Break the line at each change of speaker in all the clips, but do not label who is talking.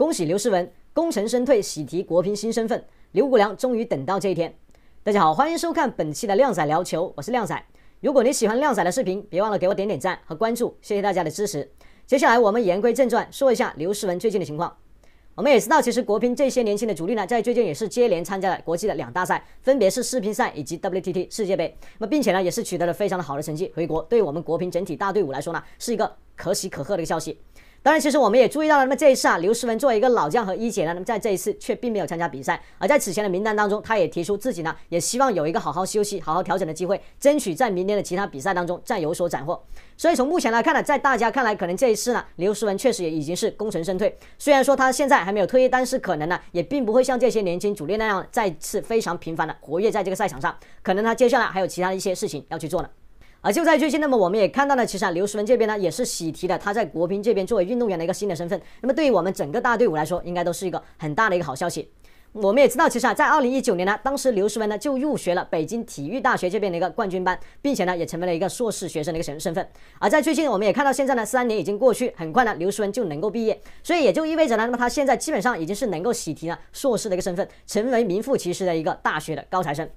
恭喜刘诗雯功成身退，喜提国乒新身份。刘国梁终于等到这一天。大家好，欢迎收看本期的《靓仔聊球》，我是靓仔。如果你喜欢靓仔的视频，别忘了给我点点赞和关注，谢谢大家的支持。接下来我们言归正传，说一下刘诗雯最近的情况。我们也知道，其实国乒这些年轻的主力呢，在最近也是接连参加了国际的两大赛，分别是世乒赛以及 WTT 世界杯。那么，并且呢，也是取得了非常的好的成绩。回国对我们国乒整体大队伍来说呢，是一个。可喜可贺的一个消息，当然，其实我们也注意到了，那么这一次啊，刘诗雯作为一个老将和一姐呢，那么在这一次却并没有参加比赛，而在此前的名单当中，她也提出自己呢，也希望有一个好好休息、好好调整的机会，争取在明年的其他比赛当中再有所斩获。所以从目前来看呢，在大家看来，可能这一次呢，刘诗雯确实也已经是功成身退，虽然说她现在还没有退役，但是可能呢，也并不会像这些年轻主力那样再次非常频繁的活跃在这个赛场上，可能她接下来还有其他的一些事情要去做呢。而就在最近，那么我们也看到了，其实啊，刘诗雯这边呢也是喜提了他在国乒这边作为运动员的一个新的身份。那么对于我们整个大队伍来说，应该都是一个很大的一个好消息。我们也知道，其实啊，在二零一九年呢，当时刘诗雯呢就入学了北京体育大学这边的一个冠军班，并且呢也成为了一个硕士学生的一个身身份。而在最近，我们也看到现在呢，三年已经过去，很快呢刘诗雯就能够毕业，所以也就意味着呢，那么他现在基本上已经是能够喜提呢硕士的一个身份，成为名副其实的一个大学的高材生。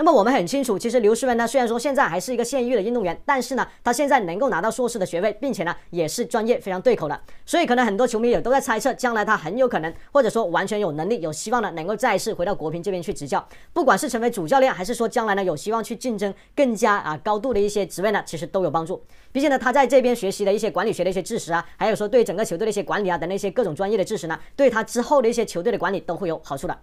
那么我们很清楚，其实刘诗雯呢，虽然说现在还是一个现役的运动员，但是呢，他现在能够拿到硕士的学位，并且呢，也是专业非常对口的，所以可能很多球迷也都在猜测，将来他很有可能，或者说完全有能力、有希望的，能够再次回到国乒这边去执教，不管是成为主教练，还是说将来呢有希望去竞争更加啊高度的一些职位呢，其实都有帮助。毕竟呢，他在这边学习的一些管理学的一些知识啊，还有说对整个球队的一些管理啊等那些各种专业的知识呢，对他之后的一些球队的管理都会有好处的。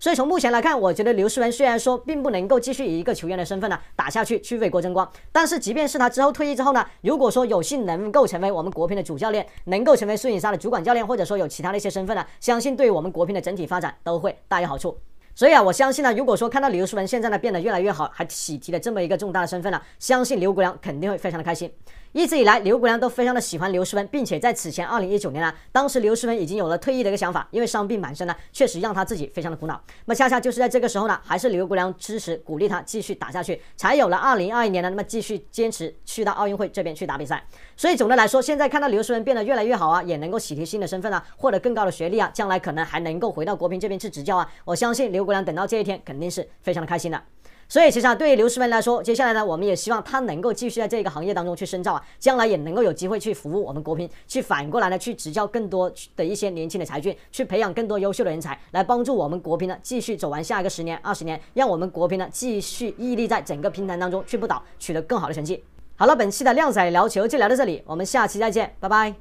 所以从目前来看，我觉得刘诗雯虽然说并不能够。继续以一个球员的身份呢打下去，去为国争光。但是，即便是他之后退役之后呢，如果说有幸能够成为我们国乒的主教练，能够成为孙颖莎的主管教练，或者说有其他的一些身份呢，相信对于我们国乒的整体发展都会大有好处。所以啊，我相信呢，如果说看到刘诗雯现在呢变得越来越好，还喜提了这么一个重大的身份呢，相信刘国梁肯定会非常的开心。一直以来，刘国梁都非常的喜欢刘诗雯，并且在此前二零一九年呢，当时刘诗雯已经有了退役的一个想法，因为伤病满身呢，确实让他自己非常的苦恼。那么恰恰就是在这个时候呢，还是刘国梁支持鼓励他继续打下去，才有了二零二一年呢，那么继续坚持去到奥运会这边去打比赛。所以总的来说，现在看到刘诗雯变得越来越好啊，也能够喜提新的身份啊，获得更高的学历啊，将来可能还能够回到国乒这边去执教啊，我相信刘。国梁等到这一天，肯定是非常的开心的。所以，其实啊，对于刘诗雯来说，接下来呢，我们也希望他能够继续在这个行业当中去深造啊，将来也能够有机会去服务我们国乒，去反过来呢，去执教更多的一些年轻的才俊，去培养更多优秀的人才，来帮助我们国乒呢，继续走完下一个十年、二十年，让我们国乒呢，继续屹立在整个乒坛当中去不倒，取得更好的成绩。好了，本期的靓仔聊球就聊到这里，我们下期再见，拜拜。